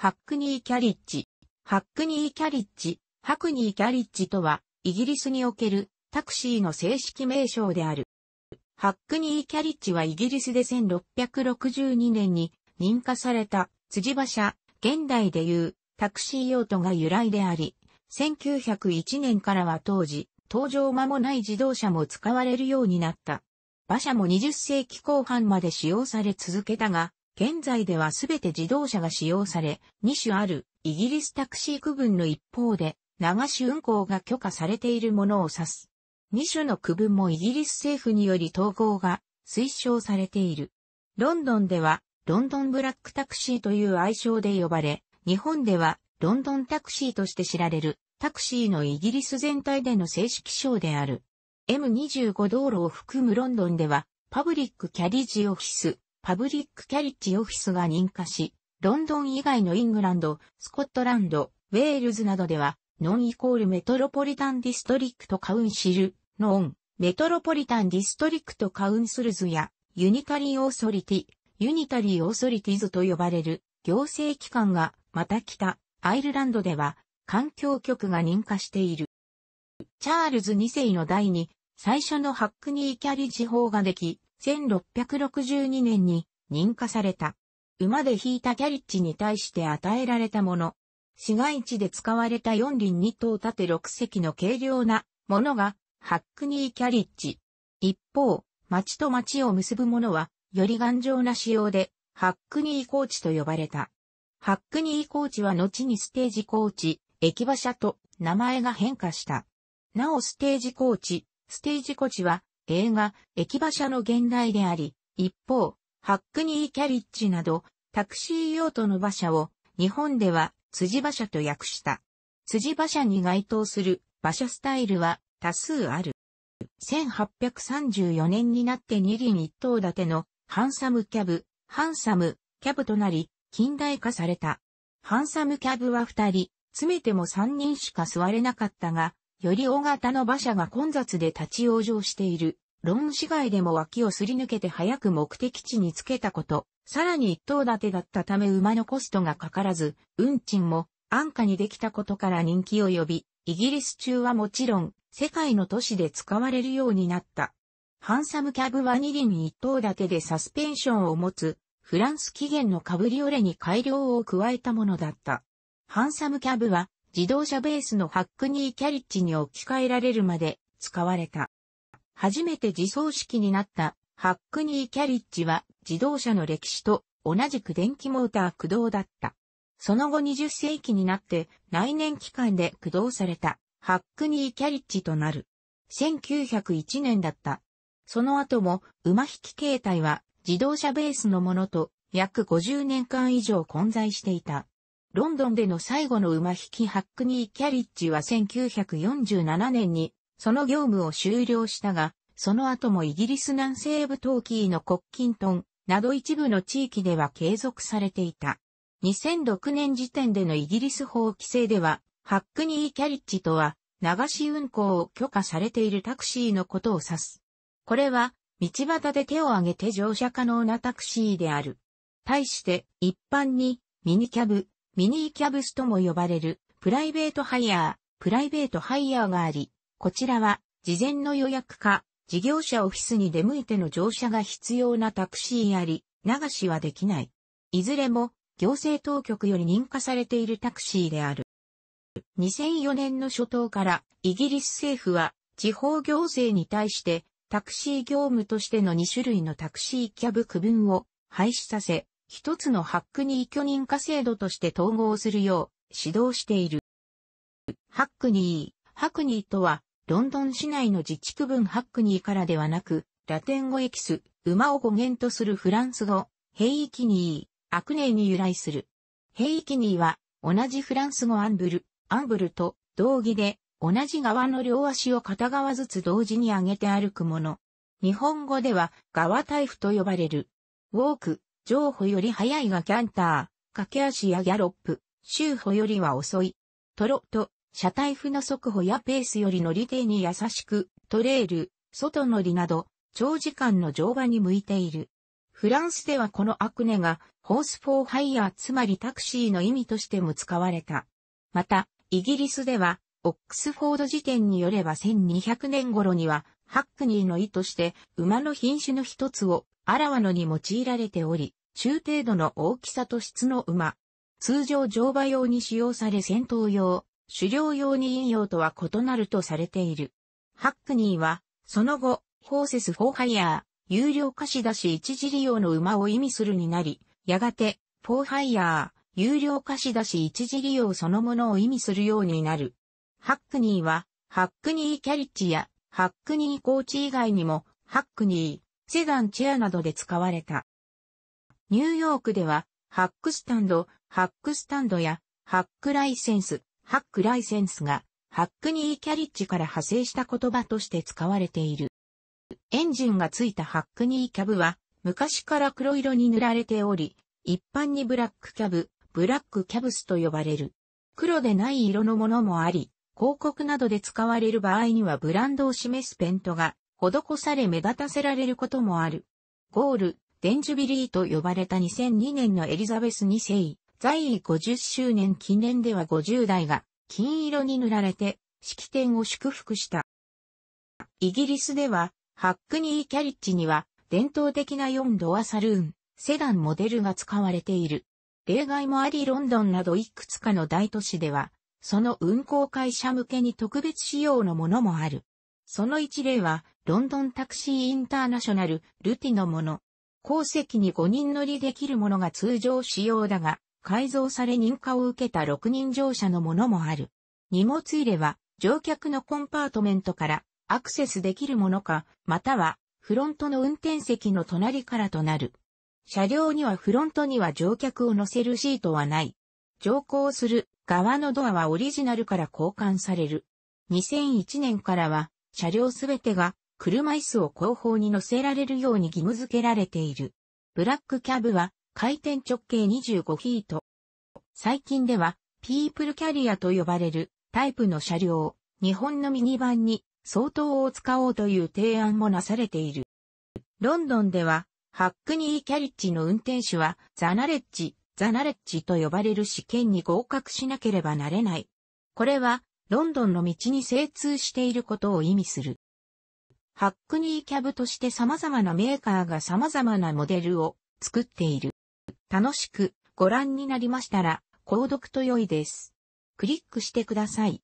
ハックニーキャリッジ。ハックニーキャリッジ、ハクニーキャリッジとは、イギリスにおけるタクシーの正式名称である。ハックニーキャリッジはイギリスで1662年に認可された辻馬車、現代でいうタクシー用途が由来であり、1901年からは当時、登場間もない自動車も使われるようになった。馬車も20世紀後半まで使用され続けたが、現在ではすべて自動車が使用され、2種あるイギリスタクシー区分の一方で、流し運行が許可されているものを指す。2種の区分もイギリス政府により統合が推奨されている。ロンドンでは、ロンドンブラックタクシーという愛称で呼ばれ、日本では、ロンドンタクシーとして知られる、タクシーのイギリス全体での正式称である。M25 道路を含むロンドンでは、パブリックキャリジオフィス、パブリックキャリッジオフィスが認可し、ロンドン以外のイングランド、スコットランド、ウェールズなどでは、ノンイコールメトロポリタンディストリクトカウンシル、ノン、メトロポリタンディストリクトカウンスルズや、ユニタリーオーソリティ、ユニタリーオーソリティズと呼ばれる行政機関が、また来た、アイルランドでは、環境局が認可している。チャールズ2世の代に、最初のハックニーキャリッジ法ができ、1662年に認可された。馬で引いたキャリッジに対して与えられたもの。市街地で使われた四輪2頭縦六6隻の軽量なものがハックニーキャリッジ。一方、町と町を結ぶものはより頑丈な仕様でハックニーコーチと呼ばれた。ハックニーコーチは後にステージコーチ、駅馬車と名前が変化した。なおステージコーチ、ステージコーチは映画、駅馬車の現代であり、一方、ハックニーキャリッジなど、タクシー用途の馬車を、日本では、辻馬車と訳した。辻馬車に該当する馬車スタイルは多数ある。1834年になって二輪一頭立てのハンサムキャブ、ハンサム、キャブとなり、近代化された。ハンサムキャブは二人、詰めても三人しか座れなかったが、より大型の馬車が混雑で立ち往生している、ローン市街でも脇をすり抜けて早く目的地に着けたこと、さらに一頭立てだったため馬のコストがかからず、運賃も安価にできたことから人気を呼び、イギリス中はもちろん、世界の都市で使われるようになった。ハンサムキャブは2輪一頭立てでサスペンションを持つ、フランス起源のカブリオレに改良を加えたものだった。ハンサムキャブは自動車ベースのハックニーキャリッジに置き換えられるまで使われた。初めて自走式になったハックニーキャリッジは自動車の歴史と同じく電気モーター駆動だった。その後20世紀になって来年期間で駆動されたハックニーキャリッジとなる。1901年だった。その後も馬引き形態は自動車ベースのものと約50年間以上混在していた。ロンドンでの最後の馬引きハックニーキャリッジは1947年にその業務を終了したが、その後もイギリス南西部トーキーのコッキントンなど一部の地域では継続されていた。2006年時点でのイギリス法規制では、ハックニーキャリッジとは、流し運行を許可されているタクシーのことを指す。これは、道端で手を挙げて乗車可能なタクシーである。対して、一般に、ミニキャブ、ミニーキャブスとも呼ばれる、プライベートハイヤー、プライベートハイヤーがあり、こちらは、事前の予約か、事業者オフィスに出向いての乗車が必要なタクシーあり、流しはできない。いずれも、行政当局より認可されているタクシーである。2004年の初頭から、イギリス政府は、地方行政に対して、タクシー業務としての2種類のタクシーキャブ区分を廃止させ、一つのハックニー許認可制度として統合するよう指導している。ハックニー、ハックニーとは、ロンドン市内の自治区分ハックニーからではなく、ラテン語エキス、馬を語源とするフランス語、ヘイキニー、アクネーに由来する。ヘイキニーは、同じフランス語アンブル、アンブルと同義で、同じ側の両足を片側ずつ同時に上げて歩くもの。日本語では、側タイフと呼ばれる。ウォーク、上歩より速いがキャンター、駆け足やギャロップ、周歩よりは遅い。トロと、車体負の速歩やペースより乗り手に優しく、トレール、外乗りなど、長時間の乗馬に向いている。フランスではこのアクネが、ホースフォーハイヤーつまりタクシーの意味としても使われた。また、イギリスでは、オックスフォード辞典によれば1200年頃には、ハックニーの意として、馬の品種の一つを、あらわのに用いられており、中程度の大きさと質の馬。通常乗馬用に使用され戦闘用、狩猟用に引用とは異なるとされている。ハックニーは、その後、ホーセス・フォーハイヤー、有料貸し出し一時利用の馬を意味するになり、やがて、フォーハイヤー、有料貸し出し一時利用そのものを意味するようになる。ハックニーは、ハックニーキャリッジや、ハックニーコーチ以外にも、ハックニー、セダンチェアなどで使われた。ニューヨークでは、ハックスタンド、ハックスタンドや、ハックライセンス、ハックライセンスが、ハックニーキャリッジから派生した言葉として使われている。エンジンがついたハックニーキャブは、昔から黒色に塗られており、一般にブラックキャブ、ブラックキャブスと呼ばれる。黒でない色のものもあり、広告などで使われる場合にはブランドを示すペントが施され目立たせられることもある。ゴール、デンジュビリーと呼ばれた2002年のエリザベス2世、在位50周年記念では50代が金色に塗られて式典を祝福した。イギリスでは、ハックニーキャリッジには伝統的な4ドアサルーン、セダンモデルが使われている。例外もありロンドンなどいくつかの大都市では、その運行会社向けに特別仕様のものもある。その一例は、ロンドンタクシーインターナショナル、ルティのもの。後席に5人乗りできるものが通常仕様だが、改造され認可を受けた6人乗車のものもある。荷物入れは、乗客のコンパートメントからアクセスできるものか、または、フロントの運転席の隣からとなる。車両にはフロントには乗客を乗せるシートはない。乗降する側のドアはオリジナルから交換される。2001年からは車両すべてが車椅子を後方に乗せられるように義務付けられている。ブラックキャブは回転直径25フィート。最近ではピープルキャリアと呼ばれるタイプの車両、日本のミニバンに相当を使おうという提案もなされている。ロンドンでは、ハックニーキャリッジの運転手はザナレッジ、ザナレッジと呼ばれる試験に合格しなければなれない。これは、ロンドンの道に精通していることを意味する。ハックニーキャブとして様々なメーカーが様々なモデルを作っている。楽しくご覧になりましたら、購読と良いです。クリックしてください。